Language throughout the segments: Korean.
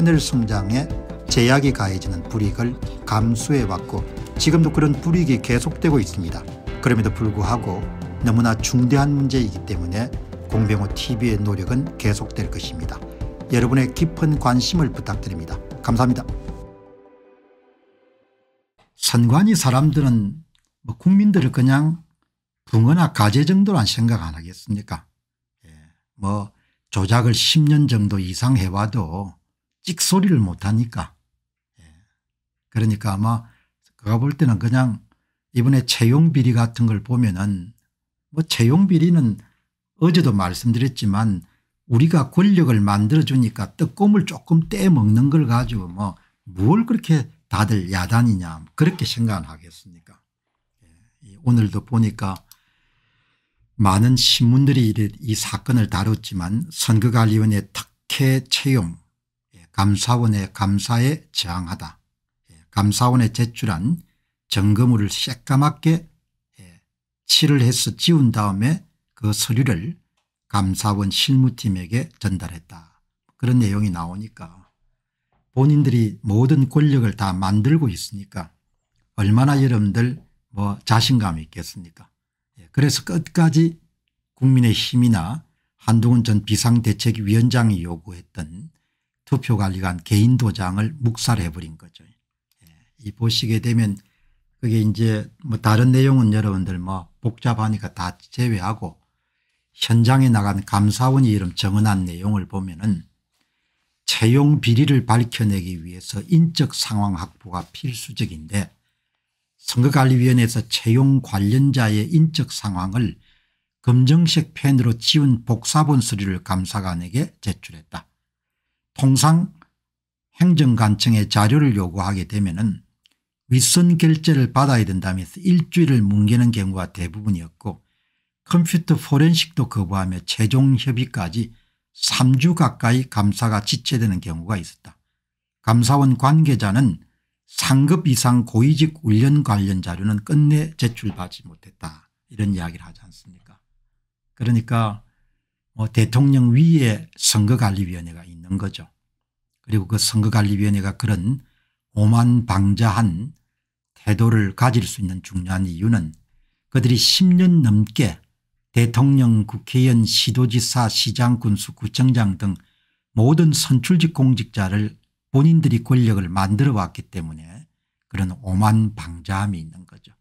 하늘 성장에 제약이 가해지는 불이익을 감수해왔고 지금도 그런 불이익이 계속되고 있습니다. 그럼에도 불구하고 너무나 중대한 문제이기 때문에 공병호 TV의 노력은 계속될 것입니다. 여러분의 깊은 관심을 부탁드립니다. 감사합니다. 선관위 사람들은 뭐 국민들을 그냥 붕어나 가재 정도란 생각 안 하겠습니까? 예. 뭐 조작을 10년 정도 이상 해와도 찍소리를 못하니까. 예. 그러니까 아마 그가 볼 때는 그냥 이번에 채용 비리 같은 걸 보면은 뭐 채용 비리는 어제도 말씀드렸지만 우리가 권력을 만들어주니까 떡곰을 조금 떼먹는 걸 가지고 뭐 뭘 그렇게 다들 야단이냐 그렇게 생각 하겠습니까 예. 오늘도 보니까 많은 신문들이 이 사건을 다뤘지만 선거관리위원회 특혜 채용 감사원의 감사에 저항하다. 예, 감사원에 제출한 점검물을 새까맣게 예, 칠을 해서 지운 다음에 그 서류를 감사원 실무팀에게 전달했다. 그런 내용이 나오니까 본인들이 모든 권력을 다 만들고 있으니까 얼마나 여러분들 뭐 자신감이 있겠습니까 예, 그래서 끝까지 국민의힘이나 한동훈 전 비상대책위원장이 요구했던 투표관리관 개인 도장을 묵살해버린 거죠. 예, 이 보시게 되면 그게 이제 뭐 다른 내용은 여러분들 뭐 복잡하니까 다 제외하고 현장에 나간 감사원이 이름 정언한 내용을 보면은 채용 비리를 밝혀내기 위해서 인적 상황 확보가 필수적인데 선거관리위원회에서 채용 관련자의 인적 상황을 검정색 펜으로 지운 복사본 서류를 감사관에게 제출했다. 통상 행정관청의 자료를 요구하게 되면 은 윗선 결제를 받아야 된다면서 일주일을 뭉개는 경우가 대부분이었고 컴퓨터 포렌식도 거부하며 최종 협의까지 3주 가까이 감사가 지체되는 경우가 있었다. 감사원 관계자는 상급 이상 고위직 훈련 관련 자료는 끝내 제출받지 못했다. 이런 이야기를 하지 않습니까 그러니까 뭐 대통령 위에 선거관리위원회가 있는 거죠. 그리고 그 선거관리위원회가 그런 오만방자한 태도를 가질 수 있는 중요한 이유는 그들이 10년 넘게 대통령 국회의원 시도지사 시장 군수 구청장 등 모든 선출직 공직자를 본인들이 권력을 만들어 왔기 때문에 그런 오만방자함이 있는 거죠.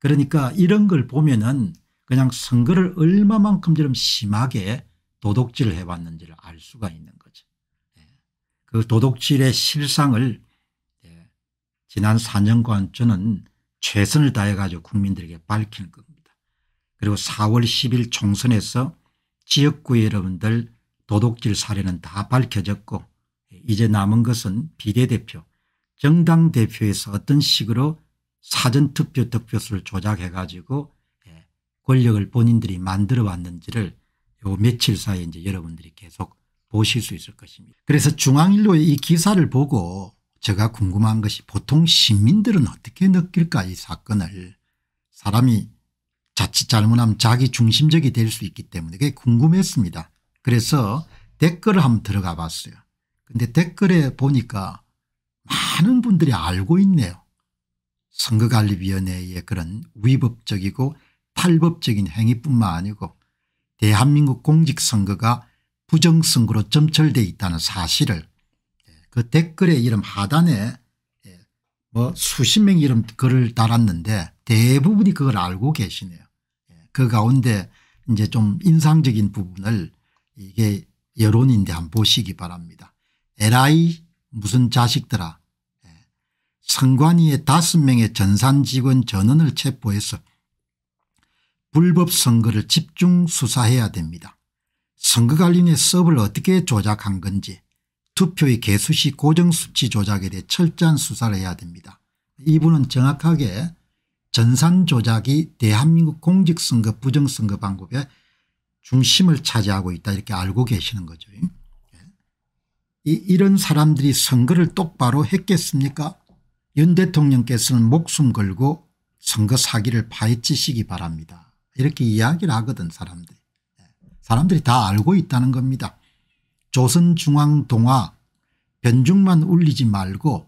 그러니까 이런 걸 보면은 그냥 선거를 얼마만큼처럼 심하게 도둑질을 해왔는지를 알 수가 있는 거죠. 예. 그 도둑질의 실상을 예, 지난 4년간 저는 최선을 다해가지고 국민들에게 밝힌 겁니다. 그리고 4월 10일 총선에서 지역구 여러분들 도둑질 사례는 다 밝혀졌고 예, 이제 남은 것은 비례대표 정당 대표에서 어떤 식으로 사전투표 득표수를 조작해가지고 권력을 본인들이 만들어 왔는지를 요 며칠 사이에 이제 여러분들이 계속 보실 수 있을 것입니다. 그래서 중앙일보의 이 기사를 보고 제가 궁금한 것이 보통 시민들은 어떻게 느낄까 이 사건을 사람이 자칫 잘못하면 자기 중심적이 될 수 있기 때문에 그게 궁금했습니다. 그래서 댓글을 한번 들어가 봤어요. 근데 댓글에 보니까 많은 분들이 알고 있네요. 선거관리위원회의 그런 위법적이고 탈법적인 행위뿐만 아니고 대한민국 공직선거가 부정선거로 점철돼 있다는 사실을 예, 그 댓글의 이름 하단에 예, 뭐 수십 명 이름 글을 달았는데 대부분이 그걸 알고 계시네요. 예, 그 가운데 이제 좀 인상적인 부분을 이게 여론인데 한번 보시기 바랍니다. l 라 무슨 자식들아 선관위의 다섯 명의 전산 직원 전원을 체포해서 불법 선거를 집중 수사해야 됩니다. 선거관리의 서브를 어떻게 조작한 건지 투표의 개수시 고정수치 조작에 대해 철저한 수사를 해야 됩니다. 이분은 정확하게 전산 조작이 대한민국 공직선거 부정선거 방법의 중심을 차지하고 있다 이렇게 알고 계시는 거죠. 예. 이, 런 사람들이 선거를 똑바로 했겠습니까 윤 대통령께서는 목숨 걸고 선거 사기를 파헤치시기 바랍니다. 이렇게 이야기를 하거든 사람들이. 예. 사람들이 다 알고 있다는 겁니다. 조선중앙동화 변죽만 울리지 말고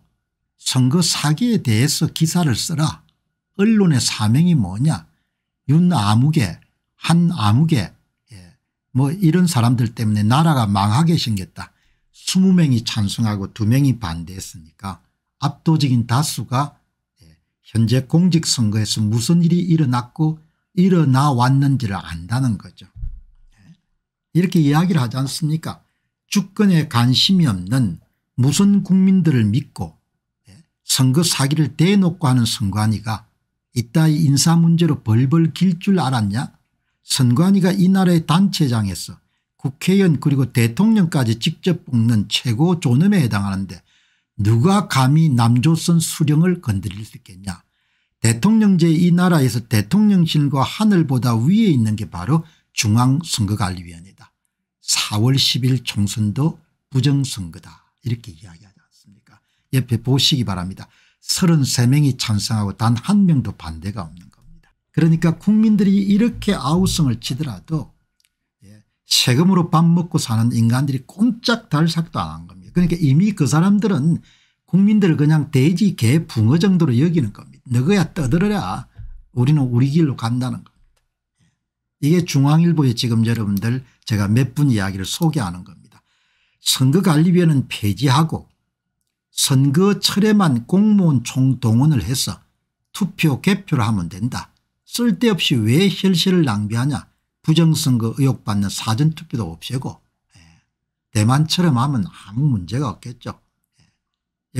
선거 사기에 대해서 기사를 쓰라. 언론의 사명이 뭐냐 윤아무개 한아무개 예. 뭐 이런 사람들 때문에 나라가 망하게 생겼다. 20명이 찬성하고 2명이 반대했으니까 압도적인 다수가 예, 현재 공직선거에서 무슨 일이 일어났고 일어나 왔는지를 안다는 거죠. 예? 이렇게 이야기를 하지 않습니까 주권에 관심이 없는 무슨 국민들을 믿고 예? 선거 사기를 대놓고 하는 선관위가 이따위 인사 문제로 벌벌 길 줄 알았냐 선관위가 이 나라의 단체장에서 국회의원 그리고 대통령까지 직접 뽑는 최고 존엄에 해당하는데 누가 감히 남조선 수령을 건드릴 수 있겠냐 대통령제 이 나라에서 대통령실과 하늘보다 위에 있는 게 바로 중앙선거관리위원회다. 4월 10일 총선도 부정선거다. 이렇게 이야기하지 않습니까 옆에 보시기 바랍니다. 33명이 찬성하고 단 한 명도 반대가 없는 겁니다. 그러니까 국민들이 이렇게 아우성을 치더라도 예, 세금으로 밥 먹고 사는 인간들이 꼼짝달싹도 안 한 겁니다. 그러니까 이미 그 사람들은 국민들을 그냥 돼지 개 붕어 정도로 여기는 겁니다. 너그야 떠들어라. 우리는 우리 길로 간다는 겁니다. 이게 중앙일보의 지금 여러분들 제가 몇 분 이야기를 소개하는 겁니다. 선거관리위원은 폐지하고 선거철에만 공무원 총동원을 해서 투표 개표를 하면 된다. 쓸데없이 왜 혈세를 낭비하냐. 부정선거 의혹받는 사전투표도 없애고 예. 대만처럼 하면 아무 문제가 없겠죠. 예.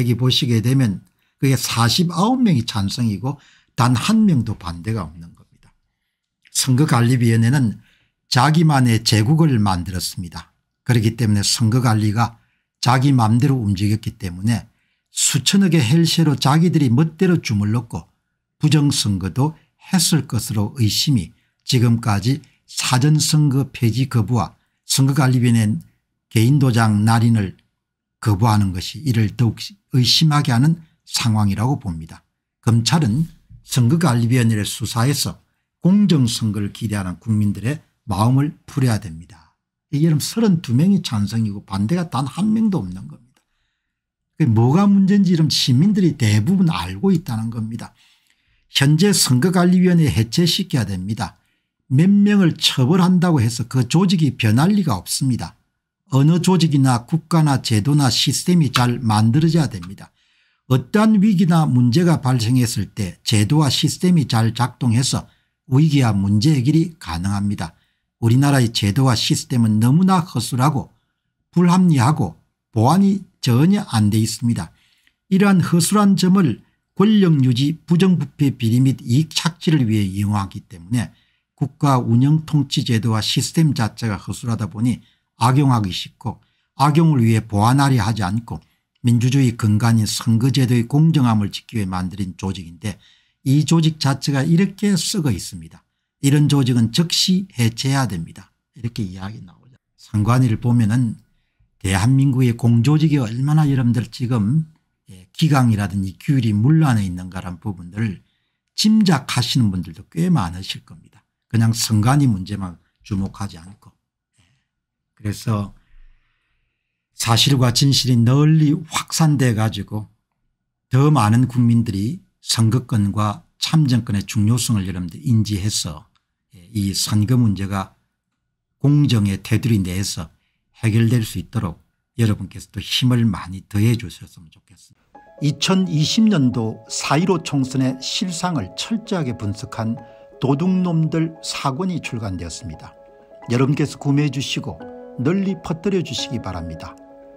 여기 보시게 되면 그게 49명이 찬성이고 단 한 명도 반대가 없는 겁니다. 선거관리위원회는 자기만의 제국을 만들었습니다. 그렇기 때문에 선거관리가 자기 마음대로 움직였기 때문에 수천억의 헬세로 자기들이 멋대로 주물렀고 부정선거도 했을 것으로 의심이 지금까지 사전선거 폐지 거부와 선거관리위원회 개인도장 날인을 거부하는 것이 이를 더욱 의심하게 하는 상황이라고 봅니다. 검찰은 선거관리위원회 수사해서 공정선거를 기대하는 국민들의 마음을 풀어야 됩니다. 이게 32명이 찬성이고 반대가 단 한 명도 없는 겁니다. 뭐가 문제인지 이런 시민들이 대부분 알고 있다는 겁니다. 현재 선거관리위원회 해체시켜야 됩니다. 몇 명을 처벌한다고 해서 그 조직이 변할 리가 없습니다. 어느 조직이나 국가나 제도나 시스템이 잘 만들어져야 됩니다. 어떠한 위기나 문제가 발생했을 때 제도와 시스템이 잘 작동해서 위기와 문제 해결이 가능합니다. 우리나라의 제도와 시스템은 너무나 허술하고 불합리하고 보완이 전혀 안 돼 있습니다. 이러한 허술한 점을 권력유지 부정부패 비리 및 이익 착취를 위해 이용하기 때문에 국가 운영 통치 제도와 시스템 자체가 허술하다 보니 악용하기 쉽고 악용을 위해 보완하려 하지 않고 민주주의 근간인 선거제도의 공정함을 지키기 위해 만들인 조직인데 이 조직 자체가 이렇게 썩어 있습니다. 이런 조직은 즉시 해체해야 됩니다. 이렇게 이야기 나오죠. 상관위를 보면 은 대한민국의 공조직이 얼마나 여러분들 지금 예, 기강이라든지 규율이 물란해 있는가란 부분들을 짐작하시는 분들도 꽤 많으실 겁니다. 그냥 선관위 문제만 주목하지 않고. 예. 그래서 사실과 진실이 널리 확산돼 가지고 더 많은 국민들이 선거권과 참정권의 중요성을 여러분들 인지해서 예, 이 선거 문제가 공정의 테두리 내에서 해결될 수 있도록 여러분께서 도 힘을 많이 더해 주셨으면 좋겠습니다. 2020년도 4.15 총선의 실상을 철저하게 분석한 도둑놈들 사권이 출간되었습니다. 여러분께서 구매해 주시고 널리 퍼뜨려 주시기 바랍니다.